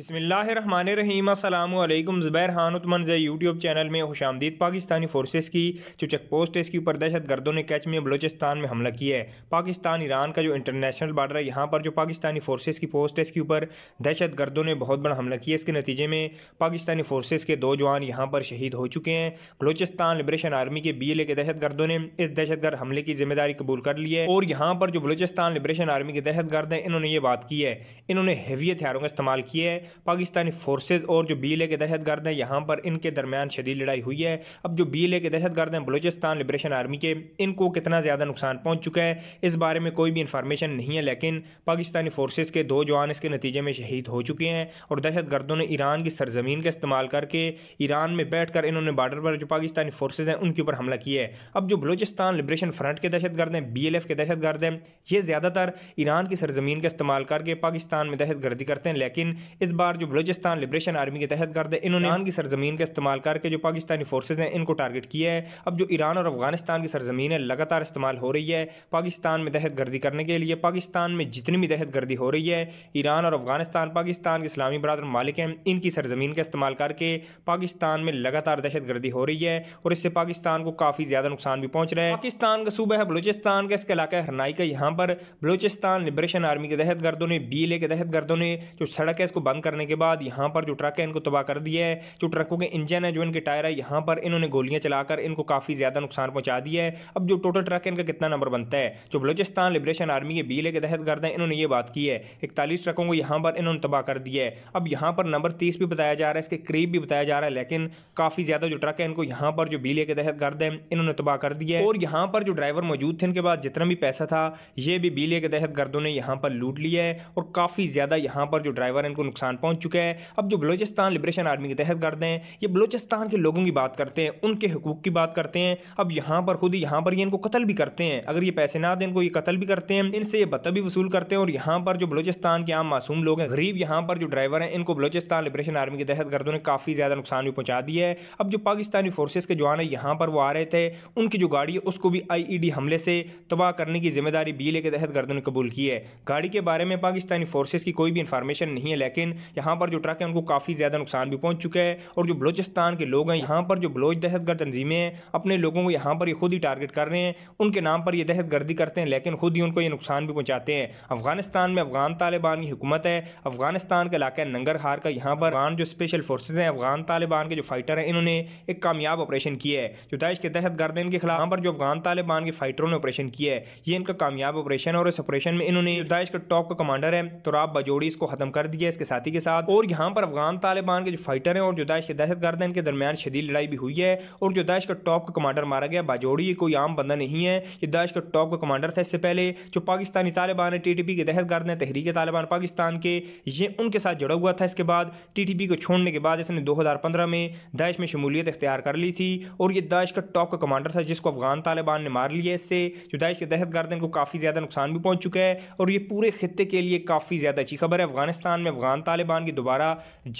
बसमिल्ल अल्लाम ज़ुबैर हान YouTube channel में खुशामदीद आमदीद पाकिस्तानी फोर्सेस की जो चेक पोस्ट है इसकी ऊपर दहशत गर्दों ने कैच में बलोचिस्तान में हमला किया है पाकिस्तान ईरान का जो इंटरनेशनल बार्डर है यहाँ पर जो पाकिस्तानी फोर्सेस की पोस्ट है इसके ऊपर दहशत गर्दों ने बहुत बड़ा हमला किया इसके नतीजे में पाकिस्तानी फोर्सेज के दो जवान यहाँ पर शहीद हो चुके हैं बलोचिस्तान लिब्रेशन आर्मी के बी एल ए के दहशत गर्दों ने इस दहशत गर्द हमले की जिम्मेदारी कबूल कर ली है और यहाँ पर जो बलोचिस्तान लिब्रेशन आर्मी के दहशत गर्द हैं इन्होंने ये बात की है इन्होंने हैवी हथियारों का इस्तेमाल किया है पाकिस्तानी फोर्सेज और जो बी एल ए के दहशत गर्द हैं यहाँ पर इनके दरमियान शदीद लड़ाई हुई है अब जो बी एल ए के दहशत गर्द हैं बलोचिस्तान लिब्रेशन आर्मी के इनको कितना ज़्यादा नुकसान पहुँच चुका है इस बारे में कोई भी इन्फॉर्मेशन नहीं है लेकिन पाकिस्तानी फोर्सेज के दो जवान इसके नतीजे में शहीद हो चुके हैं और दहशत गर्दों ने ईरान की सरजमीन का इस्तेमाल करके ईरान में बैठ कर इन्होंने बार्डर पर जो पाकिस्तानी फोर्सेज हैं उनके ऊपर हमला किया है अब जो बलोचिस्तान लिब्रेशन फ्रंट के दहशत गर्द हैं बी एल एफ के दहशत गर्द हैं ये ज़्यादातर ईरान की सरजमीन का इस्तेमाल करके पाकिस्तान में दहशत गर्दी करते हैं लेकिन इस इस बार जो बलोचिस्तान लिब्रेशन आर्मी के तहत गर्द है इन्होंने ईरान हाँ। की सरजमीन का इस्तेमाल करके जो पाकिस्तानी फोर्सेज हैं इनको टारगेट किया है अब जो ईरान और अफगानिस्तान की सरजमीन है लगातार इस्तेमाल हो रही है पाकिस्तान में दहशत गर्दी करने के लिए पाकिस्तान में जितनी भी दहशत गर्दी हो रही है ईरान और अफगानिस्तान पाकिस्तान के इस्लामी बरदर मालिक हैं इनकी सरजमीन का इस्तेमाल करके पाकिस्तान में लगातार दहशत गर्दी हो रही है और इससे पाकिस्तान को काफ़ी ज़्यादा नुकसान भी पहुँच रहा है पाकिस्तान का सूबा है बलोचिस्तान का इसका इलाका है हरनाई का यहाँ पर बलोचिस्तान लिब्रेशन आर्मी के दहत गर्दों ने बी एल ए के दहत गर्दों ने जो सड़क है इसको बंद करने के बाद यहाँ पर जो ट्रक है इनको तबाह कर दिया है जो ट्रकों के इंजन है जो इनके टायर है यहाँ पर इन्होंने गोलियाँ चलाकर इनको काफ़ी ज़्यादा नुकसान पहुँचा दिया है अब जो टोटल ट्रक है इनका कितना नंबर बनता है जो बलोचिस्तान लिब्रेशन आर्मी के बीले के तहत गर्द हैं इन्होंने ये बात की है इकतालीस ट्रकों को यहाँ पर इन्होंने तबाह कर दिया है अब यहाँ पर नंबर तीस भी बताया जा रहा है इसके करीब भी बताया जा रहा है लेकिन काफ़ी ज़्यादा जो ट्रक है इनको यहाँ पर जो बीले के तहत गर्द हैं इन्होंने तबाह कर दिया है और यहाँ पर जो ड्राइवर मौजूद थे इनके पास जितना भी पैसा था ये भी बीले के तहत गर्दों ने यहाँ पर लूट लिया है और काफ़ी ज़्यादा यहाँ पर जो ड्राइवर है इनको नुकसान बलोचिस्तान पहुंच चुका है अब जो बलोचिस्तान लिबरेशन आर्मी के तहत करते हैं ये बलोचिस्तान के लोगों की बात करते हैं उनके हकूक़ की बात करते हैं अब यहाँ पर खुद यहाँ पर ये इनको कत्ल भी करते हैं अगर ये पैसे ना दें इनको ये कत्ल भी करते हैं इनसे ये बत्ता भी वसूल करते हैं और यहाँ पर जो बलोचिस्तान के आम मासूम लोग हैं गरीब यहाँ पर जो ड्राइवर हैं इनको बलोचिस्तान लिब्रेशन आर्मी के तहत गर्दों ने काफ़ी ज़्यादा नुकसान भी पहुँचा दिया है अब जो पाकिस्तानी फोर्सेज के जवान है यहाँ पर वो आ रहे थे उनकी जो गाड़ी है उसको भी आई e हमले से तबाह करने की जिम्मेदारी बी के तहत गर्दों ने कबूल की है गाड़ी के बारे में पाकिस्तानी फोर्सेज की कोई भी इंफॉर्मेशन नहीं है लेकिन यहाँ पर जो ट्रक है उनको काफ़ी ज़्यादा नुकसान भी पहुँच चुका है और जो बलोचिस्तान के लोग हैं यहाँ पर जो बलोच दहशतगर्द तंजीमें हैं अपने लोगों को यहाँ पर ये खुद ही टारगेट कर रहे हैं उनके नाम पर ये दहशतगर्दी करते हैं लेकिन खुद ही उनको ये नुकसान भी पहुँचाते हैं अफगानिस्तान में अफगान तालिबान की हुकूमत है अफगानिस्तान का इलाका है नंगर हार का यहाँ पर अफगान जो स्पेशल फोर्सेज हैं अफगान तालिबान के जो फाइटर हैं इन्होंने एक कामयाब ऑपरेशन किया है जो दाइश के दहशतगर्द इनके खिलाफ यहाँ पर जो अफगान तालिबान के फाइटरों ने ऑपरेशन किया है ये इनका कामयाब ऑपरेशन है और इस ऑपरेशन में इन्होंने दाइश का टॉप का कमांडर है तो राब बजोड़ी इसको खत्म कर दिया इसके साथ ही साथी के साथ और यहाँ पर अफगान तालिबान के जो फाइटर हैं और जो दाइश के दहशत गर्द हैं इनके दरमियान शदीद लड़ाई भी हुई है और जो दाइश का टॉप का कमांडर मारा गया बाजोड़ी ये कोई आम बंदा नहीं है ये दाइश का टॉप का कमांडर था इससे पहले जो पाकिस्तानी तालिबान है टी टी पी के दहशत गर्द हैं तहरीक तालिबान पाकिस्तान के ये उनके साथ जुड़ा हुआ था इसके बाद टी टी पी को छोड़ने के बाद इसने दो हज़ार पंद्रह में दाइश में शमूलियत इख्तियार कर ली थी और ये दाइश का टॉप का कमांडर था जिसको अफगान तालिबान ने मार लिया इससे जो दाइश के दहशत गर्द को काफ़ी ज़्यादा नुकसान भी पहुँच चुका है और ये पूरे खत्े के लिए काफ़ी ज़्यादा अच्छी खबर है अफगानिस्तान में अफगान तालिबान तालिबान की दोबारा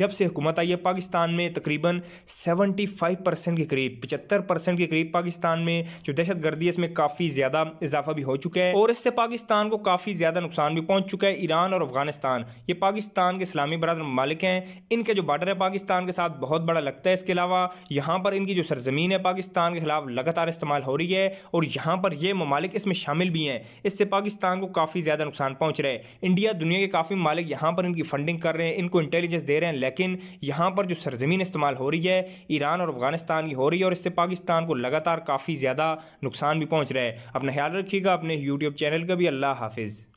जब से हुकूमत आई है पाकिस्तान में तकरीबन 75 परसेंट के करीब पचहत्तर परसेंट के करीब पाकिस्तान में जो दहशत गर्दी है इसमें काफ़ी ज़्यादा इजाफा भी हो चुका है और इससे पाकिस्तान को काफ़ी ज़्यादा नुकसान भी पहुँच चुका है ईरान और अफगानिस्तान ये पाकिस्तान के इस्लामी बरदर ममालिक हैं इनके जो बार्डर है पाकिस्तान के साथ बहुत बड़ा लगता है इसके अलावा यहाँ पर इनकी जो सरजमीन है पाकिस्तान के खिलाफ लगातार इस्तेमाल हो रही है और यहाँ पर ये ममालिक इसमें शामिल भी हैं इससे पाकिस्तान को काफ़ी ज़्यादा नुकसान पहुँच रहा है इंडिया दुनिया के काफ़ी ममालिक यहाँ पर इनकी फंडिंग कर रहे हैं इनको इंटेलिजेंस दे रहे हैं लेकिन यहाँ पर जो सरजमीन इस्तेमाल हो रही है ईरान और अफगानिस्तान की हो रही है और इससे पाकिस्तान को लगातार काफ़ी ज़्यादा नुकसान भी पहुँच रहा है अपना ख्याल रखिएगा अपने यूट्यूब चैनल का भी अल्लाह हाफिज़